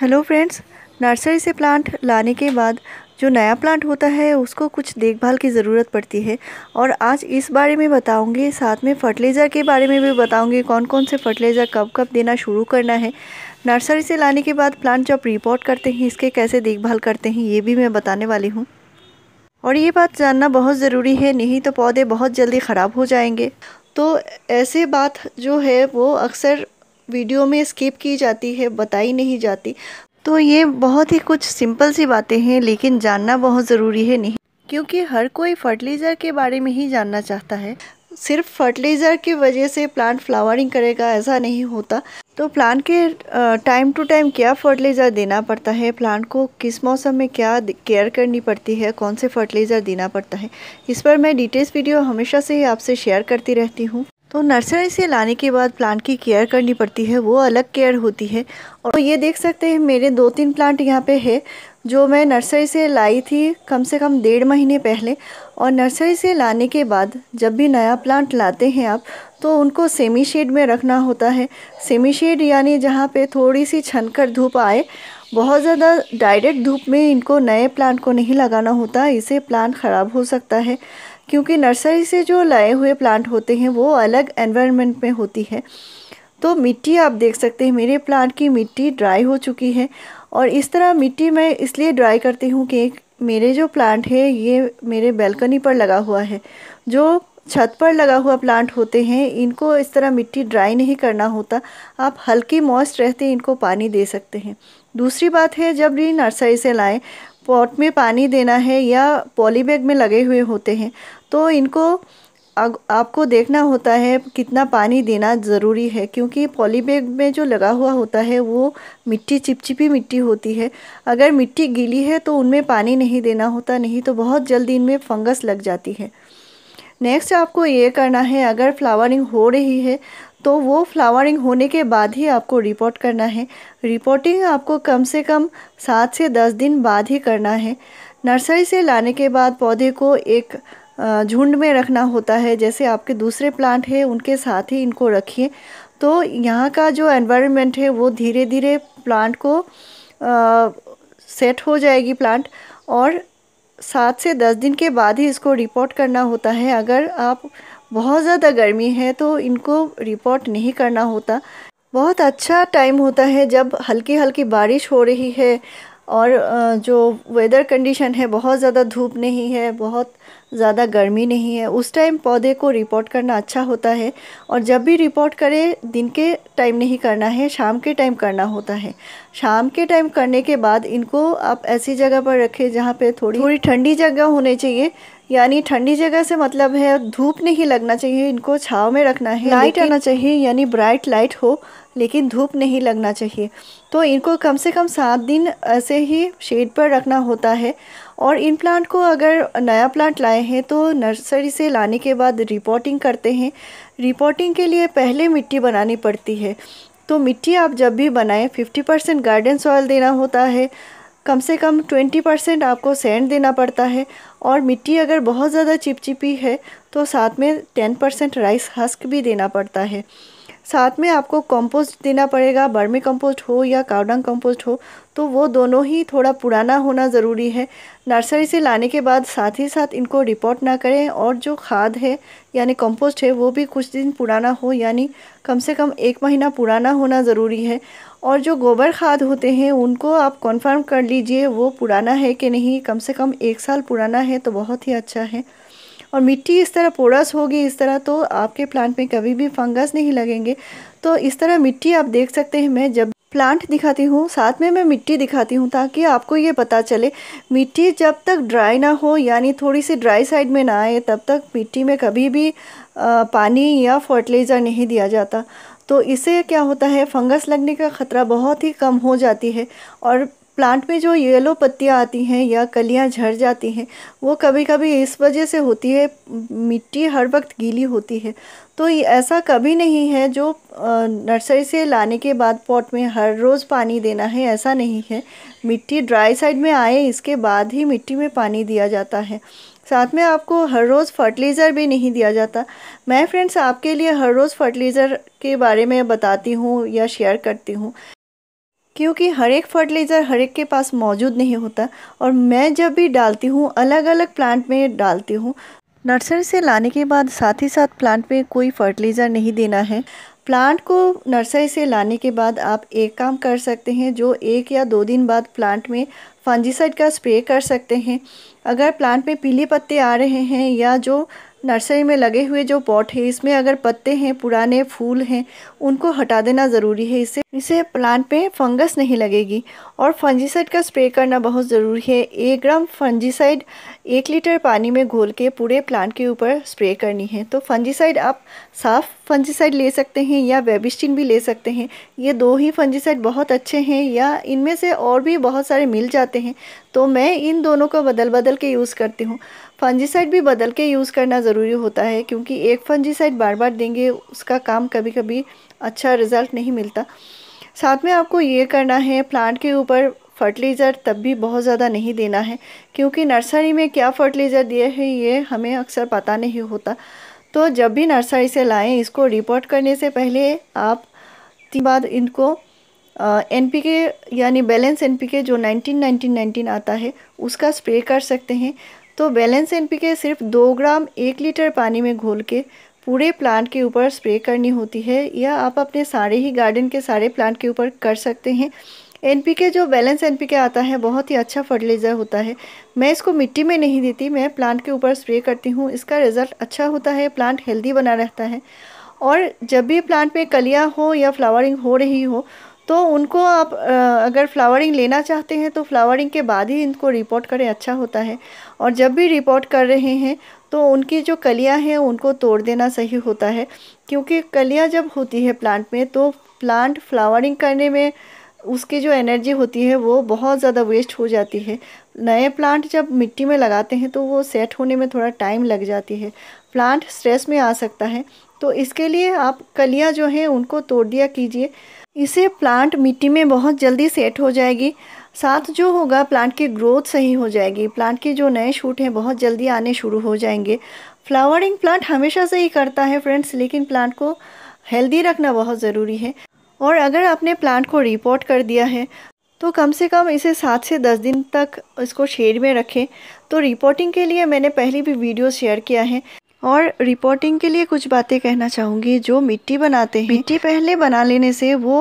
hello friends nursery से plant लाने के बाद जो नया प्लांट होता है उसको कुछ देखभाल की ज़रूरत पड़ती है और आज इस बारे में बताऊंगी साथ में फर्टिलाइज़र के बारे में भी बताऊंगी कौन कौन से फर्टिलाइज़र कब कब देना शुरू करना है नर्सरी से लाने के बाद प्लांट जब रिपोर्ट करते हैं इसके कैसे देखभाल करते हैं ये भी मैं बताने वाली हूँ और ये बात जानना बहुत ज़रूरी है नहीं तो पौधे बहुत जल्दी ख़राब हो जाएंगे तो ऐसे बात जो है वो अक्सर वीडियो में स्किप की जाती है बताई नहीं जाती तो ये बहुत ही कुछ सिंपल सी बातें हैं लेकिन जानना बहुत ज़रूरी है नहीं क्योंकि हर कोई फर्टिलाइज़र के बारे में ही जानना चाहता है सिर्फ फर्टिलाइज़र की वजह से प्लांट फ्लावरिंग करेगा ऐसा नहीं होता तो प्लांट के टाइम टू टाइम क्या फर्टिलाइज़र देना पड़ता है प्लांट को किस मौसम में क्या केयर करनी पड़ती है कौन से फर्टिलाइज़र देना पड़ता है इस पर मैं डिटेल्स वीडियो हमेशा से ही आपसे शेयर करती रहती हूँ तो नर्सरी से लाने के बाद प्लांट की केयर करनी पड़ती है वो अलग केयर होती है और ये देख सकते हैं मेरे दो तीन प्लांट यहाँ पे है जो मैं नर्सरी से लाई थी कम से कम डेढ़ महीने पहले और नर्सरी से लाने के बाद जब भी नया प्लांट लाते हैं आप तो उनको सेमी शेड में रखना होता है सेमी शेड यानी जहाँ पे थोड़ी सी छन धूप आए बहुत ज़्यादा डायरेक्ट धूप में इनको नए प्लांट को नहीं लगाना होता इसे प्लांट ख़राब हो सकता है क्योंकि नर्सरी से जो लाए हुए प्लांट होते हैं वो अलग एनवायरनमेंट में होती है तो मिट्टी आप देख सकते हैं मेरे प्लांट की मिट्टी ड्राई हो चुकी है और इस तरह मिट्टी मैं इसलिए ड्राई करती हूँ कि मेरे जो प्लांट है ये मेरे बैलकनी पर लगा हुआ है जो छत पर लगा हुआ प्लांट होते हैं इनको इस तरह मिट्टी ड्राई नहीं करना होता आप हल्की मॉइस्ट रहते इनको पानी दे सकते हैं दूसरी बात है जब भी नर्सरी से लाएं पॉट में पानी देना है या पॉलीबैग में लगे हुए होते हैं तो इनको आपको देखना होता है कितना पानी देना ज़रूरी है क्योंकि पॉलीबैग में जो लगा हुआ होता है वो मिट्टी चिपचिपी मिट्टी होती है अगर मिट्टी गीली है तो उनमें पानी नहीं देना होता नहीं तो बहुत जल्दी इनमें फंगस लग जाती है नेक्स्ट आपको ये करना है अगर फ्लावरिंग हो रही है तो वो फ्लावरिंग होने के बाद ही आपको रिपोर्ट करना है रिपोर्टिंग आपको कम से कम सात से दस दिन बाद ही करना है नर्सरी से लाने के बाद पौधे को एक झुंड में रखना होता है जैसे आपके दूसरे प्लांट है उनके साथ ही इनको रखिए तो यहाँ का जो एनवायरनमेंट है वो धीरे धीरे प्लांट को आ, सेट हो जाएगी प्लांट और सात से दस दिन के बाद ही इसको रिपोर्ट करना होता है अगर आप बहुत ज़्यादा गर्मी है तो इनको रिपोर्ट नहीं करना होता बहुत अच्छा टाइम होता है जब हल्की हल्की बारिश हो रही है और जो वेदर कंडीशन है बहुत ज़्यादा धूप नहीं है बहुत ज़्यादा गर्मी नहीं है उस टाइम पौधे को रिपोर्ट करना अच्छा होता है और जब भी रिपोर्ट करें दिन के टाइम नहीं करना है शाम के टाइम करना होता है शाम के टाइम करने के बाद इनको आप ऐसी जगह पर रखें जहाँ पे थोड़ी थोड़ी ठंडी जगह होनी चाहिए यानी ठंडी जगह से मतलब है धूप नहीं लगना चाहिए इनको छाव में रखना है लाइट आना चाहिए यानी ब्राइट लाइट हो लेकिन धूप नहीं लगना चाहिए तो इनको कम से कम सात दिन ऐसे ही शेड पर रखना होता है और इन प्लांट को अगर नया प्लांट लाए हैं तो नर्सरी से लाने के बाद रिपोर्टिंग करते हैं रिपोर्टिंग के लिए पहले मिट्टी बनानी पड़ती है तो मिट्टी आप जब भी बनाएं फिफ्टी परसेंट गार्डन सॉयल देना होता है कम से कम ट्वेंटी परसेंट आपको सैंड देना पड़ता है और मिट्टी अगर बहुत ज़्यादा चिपचिपी है तो साथ में टेन परसेंट राइस हस्क भी देना पड़ता है साथ में आपको कंपोस्ट देना पड़ेगा बर्मी कंपोस्ट हो या कावडंग कंपोस्ट हो तो वो दोनों ही थोड़ा पुराना होना ज़रूरी है नर्सरी से लाने के बाद साथ ही साथ इनको रिपोर्ट ना करें और जो खाद है यानी कंपोस्ट है वो भी कुछ दिन पुराना हो यानी कम से कम एक महीना पुराना होना ज़रूरी है और जो गोबर खाद होते हैं उनको आप कन्फर्म कर लीजिए वो पुराना है कि नहीं कम से कम एक साल पुराना है तो बहुत ही अच्छा है और मिट्टी इस तरह पोरस होगी इस तरह तो आपके प्लांट में कभी भी फंगस नहीं लगेंगे तो इस तरह मिट्टी आप देख सकते हैं मैं जब प्लांट दिखाती हूँ साथ में मैं मिट्टी दिखाती हूँ ताकि आपको ये पता चले मिट्टी जब तक ड्राई ना हो यानी थोड़ी सी ड्राई साइड में ना आए तब तक मिट्टी में कभी भी पानी या फर्टिलाइज़र नहीं दिया जाता तो इससे क्या होता है फंगस लगने का ख़तरा बहुत ही कम हो जाती है और प्लांट में जो येलो पत्तियाँ आती हैं या कलियाँ झड़ जाती हैं वो कभी कभी इस वजह से होती है मिट्टी हर वक्त गीली होती है तो ऐसा कभी नहीं है जो नर्सरी से लाने के बाद पॉट में हर रोज़ पानी देना है ऐसा नहीं है मिट्टी ड्राई साइड में आए इसके बाद ही मिट्टी में पानी दिया जाता है साथ में आपको हर रोज़ फर्टिलाइज़र भी नहीं दिया जाता मैं फ्रेंड्स आपके लिए हर रोज़ फर्टिलाइज़र के बारे में बताती हूँ या शेयर करती हूँ क्योंकि हर एक फर्टिलाइज़र हर एक के पास मौजूद नहीं होता और मैं जब भी डालती हूँ अलग अलग प्लांट में डालती हूँ नर्सरी से लाने के बाद साथ ही साथ प्लांट में कोई फर्टिलाइज़र नहीं देना है प्लांट को नर्सरी से लाने के बाद आप एक काम कर सकते हैं जो एक या दो दिन बाद प्लांट में फंजीसाइड का स्प्रे कर सकते हैं अगर प्लांट में पीले पत्ते आ रहे हैं या जो नर्सरी में लगे हुए जो पॉट है इसमें अगर पत्ते हैं पुराने फूल हैं उनको हटा देना ज़रूरी है इससे इसे प्लांट में फंगस नहीं लगेगी और फंजीसाइड का स्प्रे करना बहुत ज़रूरी है एक ग्राम फंजीसाइड एक लीटर पानी में घोल के पूरे प्लांट के ऊपर स्प्रे करनी है तो फंजीसाइड आप साफ़ फंजीसाइड ले सकते हैं या वेबिस्टिन भी ले सकते हैं ये दो ही फंजीसाइड बहुत अच्छे हैं या इनमें से और भी बहुत सारे मिल जाते हैं तो मैं इन दोनों को बदल बदल के यूज़ करती हूँ फंजीसाइड भी बदल के यूज़ करना ज़रूरी होता है क्योंकि एक फंजीसाइड बार बार देंगे उसका काम कभी कभी अच्छा रिज़ल्ट नहीं मिलता साथ में आपको ये करना है प्लांट के ऊपर फर्टिलाइज़र तब भी बहुत ज़्यादा नहीं देना है क्योंकि नर्सरी में क्या फर्टिलाइज़र दिया है ये हमें अक्सर पता नहीं होता तो जब भी नर्सरी से लाएं इसको रिपोर्ट करने से पहले आप तीन बार इनको एन पी के यानी बैलेंस एन पी के जो नाइनटीन नाइनटीन नाइनटीन आता है उसका स्प्रे कर सकते हैं तो बैलेंस एन पी के सिर्फ दो ग्राम एक लीटर पानी में घोल के पूरे प्लांट के ऊपर स्प्रे करनी होती है या आप अपने सारे ही गार्डन के सारे प्लांट के ऊपर कर सकते हैं एनपीके जो बैलेंस एनपीके आता है बहुत ही अच्छा फर्टिलाइज़र होता है मैं इसको मिट्टी में नहीं देती मैं प्लांट के ऊपर स्प्रे करती हूँ इसका रिज़ल्ट अच्छा होता है प्लांट हेल्दी बना रहता है और जब भी प्लांट में कलियाँ हो या फ्लावरिंग हो रही हो तो उनको आप अगर फ्लावरिंग लेना चाहते हैं तो फ्लावरिंग के बाद ही इनको रिपोर्ट करें अच्छा होता है और जब भी रिपोर्ट कर रहे हैं तो उनकी जो कलियाँ हैं उनको तोड़ देना सही होता है क्योंकि कलियाँ जब होती है प्लांट में तो प्लांट फ्लावरिंग करने में उसकी जो एनर्जी होती है वो बहुत ज़्यादा वेस्ट हो जाती है नए प्लांट जब मिट्टी में लगाते हैं तो वो सेट होने में थोड़ा टाइम लग जाती है प्लांट स्ट्रेस में आ सकता है तो इसके लिए आप कलियाँ जो हैं उनको तोड़ दिया कीजिए इसे प्लांट मिट्टी में बहुत जल्दी सेट हो जाएगी साथ जो होगा प्लांट की ग्रोथ सही हो जाएगी प्लांट के जो नए शूट हैं बहुत जल्दी आने शुरू हो जाएंगे फ्लावरिंग प्लांट हमेशा से ही करता है फ्रेंड्स लेकिन प्लांट को हेल्दी रखना बहुत ज़रूरी है और अगर आपने प्लांट को रिपोर्ट कर दिया है तो कम से कम इसे सात से दस दिन तक इसको शेड में रखें तो रिपोर्टिंग के लिए मैंने पहले भी वीडियो शेयर किया है और रिपोर्टिंग के लिए कुछ बातें कहना चाहूँगी जो मिट्टी बनाते हैं मिट्टी पहले बना लेने से वो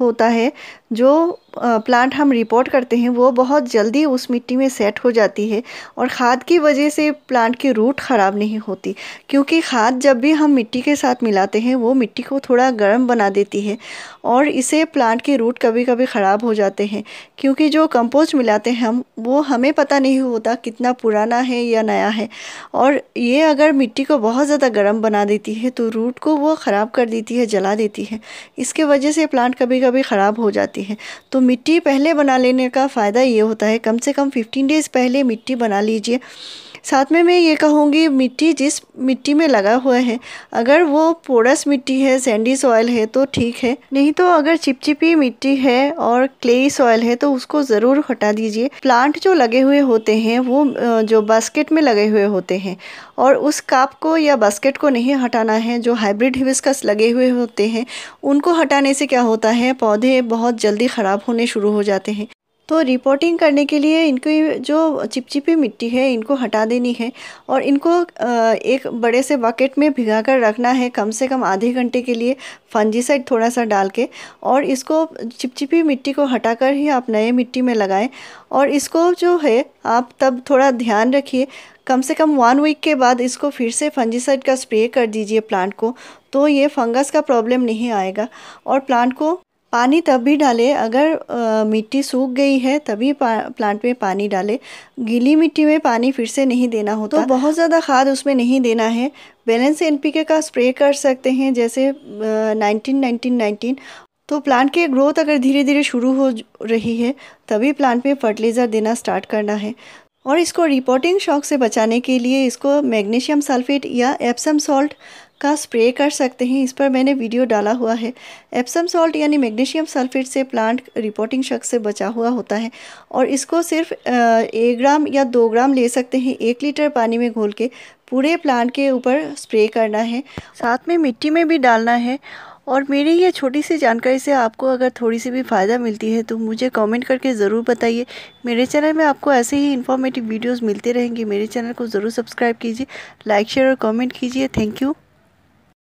होता है जो प्लांट हम रिपोर्ट करते हैं वो बहुत जल्दी उस मिट्टी में सेट हो जाती है और खाद की वजह से प्लांट की रूट ख़राब नहीं होती क्योंकि खाद जब भी हम मिट्टी के साथ मिलाते हैं वो मिट्टी को थोड़ा गर्म बना देती है और इसे प्लांट के रूट कभी कभी ख़राब हो जाते हैं क्योंकि जो कंपोस्ट मिलाते हैं हम वो हमें पता नहीं होता कितना पुराना है या नया है और ये अगर मिट्टी को बहुत ज़्यादा गर्म बना देती है तो रूट को वो ख़राब कर देती है जला देती है इसके वजह से प्लांट कभी कभी ख़राब हो जाती है जाती है तो मिट्टी पहले बना लेने का फ़ायदा ये होता है कम से कम फिफ्टीन डेज़ पहले मिट्टी बना लीजिए साथ में मैं ये कहूँगी मिट्टी जिस मिट्टी में लगा हुआ है अगर वो पोरस मिट्टी है सैंडी सॉयल है तो ठीक है नहीं तो अगर चिपचिपी मिट्टी है और क्ले सॉयल है तो उसको ज़रूर हटा दीजिए प्लांट जो लगे हुए होते हैं वो जो बास्केट में लगे हुए होते हैं और उस काप को या बास्केट को नहीं हटाना है जो हाइब्रिड हिविस्कस लगे हुए होते हैं उनको हटाने से क्या होता है पौधे बहुत जल्दी ख़राब होने शुरू हो जाते हैं तो रिपोर्टिंग करने के लिए इनकी जो चिपचिपी मिट्टी है इनको हटा देनी है और इनको एक बड़े से बकेट में भिगा कर रखना है कम से कम आधे घंटे के लिए फंजीसाइड थोड़ा सा डाल के और इसको चिपचिपी मिट्टी को हटाकर ही आप नए मिट्टी में लगाएं और इसको जो है आप तब थोड़ा ध्यान रखिए कम से कम वन वीक के बाद इसको फिर से फंजीसाइड का स्प्रे कर दीजिए प्लांट को तो ये फंगस का प्रॉब्लम नहीं आएगा और प्लांट को पानी तब भी डालें अगर मिट्टी सूख गई है तभी प्लांट में पानी डालें गीली मिट्टी में पानी फिर से नहीं देना होता तो बहुत ज़्यादा खाद उसमें नहीं देना है बैलेंस एनपीके का स्प्रे कर सकते हैं जैसे नाइनटीन नाइनटीन नाइनटीन तो प्लांट के ग्रोथ अगर धीरे धीरे शुरू हो रही है तभी प्लांट में फर्टिलाइज़र देना स्टार्ट करना है और इसको रिपोर्टिंग शॉक से बचाने के लिए इसको मैग्नीशियम सल्फेट या एप्सम सॉल्ट का स्प्रे कर सकते हैं इस पर मैंने वीडियो डाला हुआ है एप्सम सॉल्ट यानी मैग्नीशियम सल्फेट से प्लांट रिपोर्टिंग शक से बचा हुआ होता है और इसको सिर्फ एक ग्राम या दो ग्राम ले सकते हैं एक लीटर पानी में घोल के पूरे प्लांट के ऊपर स्प्रे करना है साथ में मिट्टी में भी डालना है और मेरी ये छोटी सी जानकारी से आपको अगर थोड़ी सी भी फ़ायदा मिलती है तो मुझे कमेंट करके ज़रूर बताइए मेरे चैनल में आपको ऐसे ही इन्फॉर्मेटिव वीडियोस मिलते रहेंगे मेरे चैनल को ज़रूर सब्सक्राइब कीजिए लाइक शेयर और कमेंट कीजिए थैंक यू